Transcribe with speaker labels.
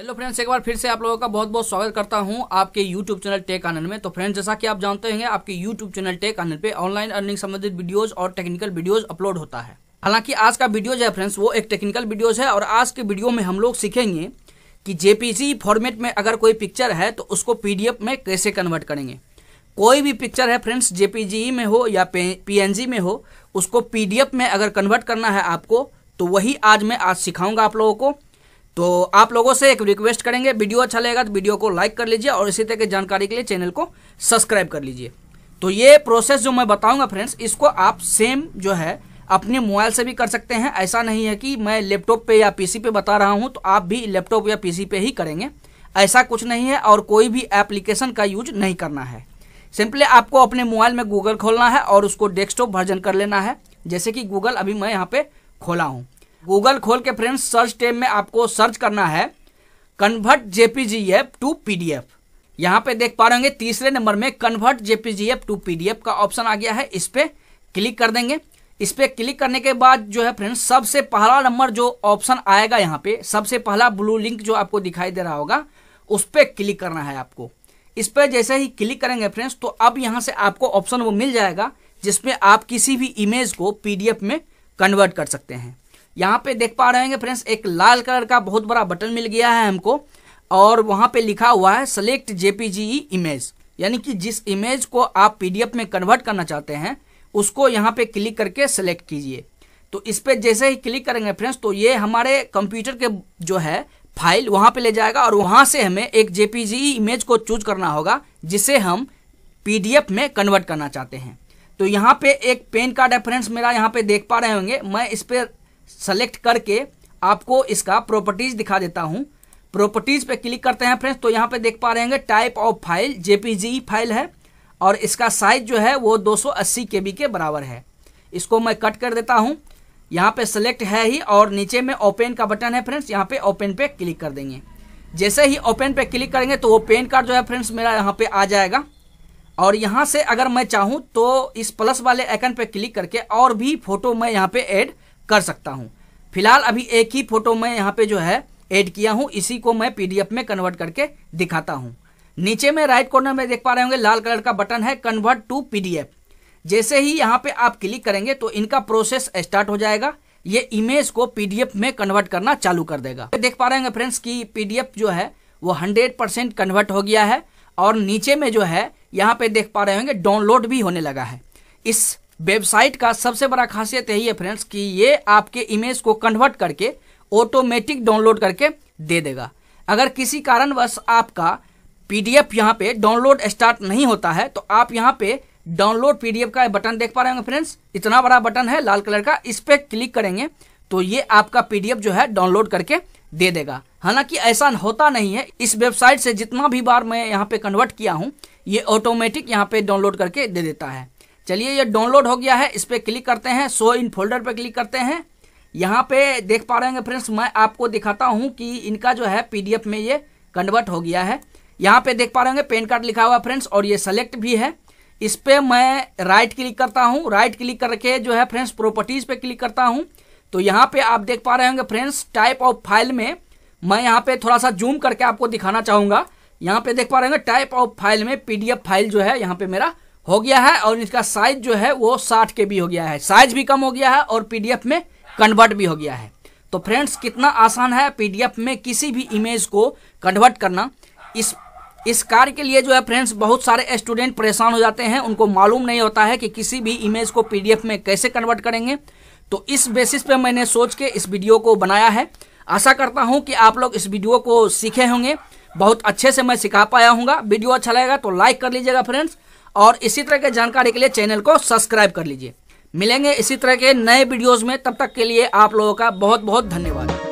Speaker 1: hello friends एक बार फिर से आप लोगों का बहुत बहुत स्वागत करता हूं आपके यूट्यूब चैनल टेक आनंद में तो फ्रेंड्स जैसा कि आप जानते हैं आपके यूट्यूब चैनल टेक आनंद पे ऑनलाइन अर्निंग संबंधित वीडियोस और टेक्निकल वीडियोस अपलोड होता है हालांकि आज का वीडियो जो है फ्रेंड्स वो एक टेक्निकल वीडियोज है और आज के वीडियो में हम लोग सीखेंगे कि जेपीसी फॉर्मेट में अगर कोई पिक्चर है तो उसको पीडीएफ में कैसे कन्वर्ट करेंगे कोई भी पिक्चर है फ्रेंड्स जेपीजी e में हो या पीएनजी में हो उसको पीडीएफ में अगर कन्वर्ट करना है आपको तो वही आज मैं आज सिखाऊंगा आप लोगों को तो आप लोगों से एक रिक्वेस्ट करेंगे वीडियो अच्छा लगेगा तो वीडियो को लाइक कर लीजिए और इसी तरह की जानकारी के लिए चैनल को सब्सक्राइब कर लीजिए तो ये प्रोसेस जो मैं बताऊंगा फ्रेंड्स इसको आप सेम जो है अपने मोबाइल से भी कर सकते हैं ऐसा नहीं है कि मैं लैपटॉप पे या पीसी पे बता रहा हूं तो आप भी लैपटॉप या पीसी पे ही करेंगे ऐसा कुछ नहीं है और कोई भी एप्लीकेशन का यूज नहीं करना है सिंपली आपको अपने मोबाइल में गूगल खोलना है और उसको डेस्कटॉप वर्जन कर लेना है जैसे कि गूगल अभी मैं यहाँ पे खोला हूँ गूगल खोल के फ्रेंड्स सर्च टेम में आपको सर्च करना है convert JPG F to PDF यहाँ पे देख पा रहे होंगे तीसरे नंबर में convert JPG F to PDF का ऑप्शन आ गया है इस पर क्लिक कर देंगे इस पर क्लिक करने के बाद जो है फ्रेंड्स सबसे पहला नंबर जो ऑप्शन आएगा यहाँ पे सबसे पहला ब्लू लिंक जो आपको दिखाई दे रहा होगा उस पर क्लिक करना है आपको इस पर जैसे ही क्लिक करेंगे फ्रेंड्स तो अब यहाँ से आपको ऑप्शन वो मिल जाएगा जिसमें आप किसी भी इमेज को पीडीएफ में कन्वर्ट कर सकते हैं यहाँ पे देख पा रहे हैं फ्रेंड्स एक लाल कलर का बहुत बड़ा बटन मिल गया है हमको और वहाँ पे लिखा हुआ है सेलेक्ट जेपीजीई इमेज यानी कि जिस इमेज को आप पीडीएफ में कन्वर्ट करना चाहते हैं उसको यहाँ पे क्लिक करके सेलेक्ट कीजिए तो इस पर जैसे ही क्लिक करेंगे फ्रेंड्स तो ये हमारे कंप्यूटर के जो है फाइल वहाँ पे ले जाएगा और वहाँ से हमें एक जेपीजी इमेज को चूज करना होगा जिसे हम पीडीएफ में कन्वर्ट करना चाहते हैं तो यहाँ पे एक पेन कार्ड है फ्रेंड्स मेरा यहाँ पे देख पा रहे होंगे मैं इस पर सेलेक्ट करके आपको इसका प्रॉपर्टीज दिखा देता हूं प्रॉपर्टीज पे क्लिक करते हैं फ्रेंड्स तो यहाँ पे देख पा रहे हैं type of file JPG file है और इसका साइज जो है वो 280 केबी के बराबर है इसको मैं कट कर देता हूँ यहाँ पे सेलेक्ट है ही और नीचे में ओपन का बटन है फ्रेंड्स यहाँ पे ओपन पे क्लिक कर देंगे जैसे ही ओपन पे क्लिक करेंगे तो वो पेन कार्ड जो है फ्रेंड्स मेरा यहाँ पे आ जाएगा और यहाँ से अगर मैं चाहूँ तो इस प्लस वाले आइकन पर क्लिक करके और भी फोटो मैं यहाँ पे एड कर सकता हूँ फिलहाल अभी एक ही फोटो मैं यहाँ पे जो है ऐड किया हूँ इसी को मैं पीडीएफ में कन्वर्ट करके दिखाता हूँ नीचे में राइट कॉर्नर में देख पा रहे होंगे लाल कलर का बटन है कन्वर्ट टू पीडीएफ जैसे ही यहाँ पे आप क्लिक करेंगे तो इनका प्रोसेस स्टार्ट हो जाएगा ये इमेज को पीडीएफ में कन्वर्ट करना चालू कर देगा देख पा रहे होंगे फ्रेंड्स कि पीडीएफ जो है वो 100 परसेंट कन्वर्ट हो गया है और नीचे में जो है यहाँ पे देख पा रहे होंगे डाउनलोड भी होने लगा है इस वेबसाइट का सबसे बड़ा खासियत यही है फ्रेंड्स कि ये आपके इमेज को कन्वर्ट करके ऑटोमेटिक डाउनलोड करके दे देगा अगर किसी कारणवश आपका पीडीएफ यहाँ पे डाउनलोड स्टार्ट नहीं होता है तो आप यहाँ पे डाउनलोड पीडीएफ का बटन देख पा रहे होंगे फ्रेंड्स इतना बड़ा बटन है लाल कलर का इस पर क्लिक करेंगे तो ये आपका पीडीएफ जो है डाउनलोड करके दे देगा हालांकि ऐसा होता नहीं है इस वेबसाइट से जितना भी बार मैं यहाँ पे कन्वर्ट किया हूँ ये ऑटोमेटिक यहाँ पे डाउनलोड करके दे देता है चलिए ये डाउनलोड हो गया है इस पर क्लिक करते हैं सो इन फोल्डर पर क्लिक करते हैं यहाँ पे देख पा रहे हैं फ्रेंड्स मैं आपको दिखाता हूँ कि इनका जो है पीडीएफ में ये कन्वर्ट हो गया है यहाँ पे देख पा रहे होंगे पेन कार्ड लिखा हुआ फ्रेंड्स और ये सेलेक्ट भी है इस पर मैं राइट क्लिक करता हूँ राइट क्लिक करके जो है फ्रेंड्स प्रॉपर्टीज पे क्लिक करता हूँ तो यहाँ पे आप देख पा रहे होंगे फ्रेंड्स टाइप ऑफ फाइल में मैं यहाँ पे थोड़ा सा जूम करके आपको दिखाना चाहूंगा यहाँ पे देख पा रहे होंगे टाइप ऑफ फाइल में पीडीएफ फाइल जो है यहाँ पे मेरा हो गया है और इसका साइज जो है वो साठ के भी हो गया है साइज भी कम हो गया है और पीडीएफ में कन्वर्ट भी हो गया है तो फ्रेंड्स कितना आसान है पीडीएफ में किसी भी इमेज को कन्वर्ट करना इस इस कार्य के लिए जो है फ्रेंड्स बहुत सारे स्टूडेंट परेशान हो जाते हैं उनको मालूम नहीं होता है कि किसी भी इमेज को पीडीएफ में कैसे कन्वर्ट करेंगे तो इस बेसिस पे मैंने सोच के इस वीडियो को बनाया है आशा करता हूं कि आप लोग इस वीडियो को सीखे होंगे बहुत अच्छे से मैं सिखा पाया हूँ वीडियो अच्छा लगेगा तो लाइक कर लीजिएगा फ्रेंड्स और इसी तरह के जानकारी के लिए चैनल को सब्सक्राइब कर लीजिए मिलेंगे इसी तरह के नए वीडियोज़ में तब तक के लिए आप लोगों का बहुत बहुत धन्यवाद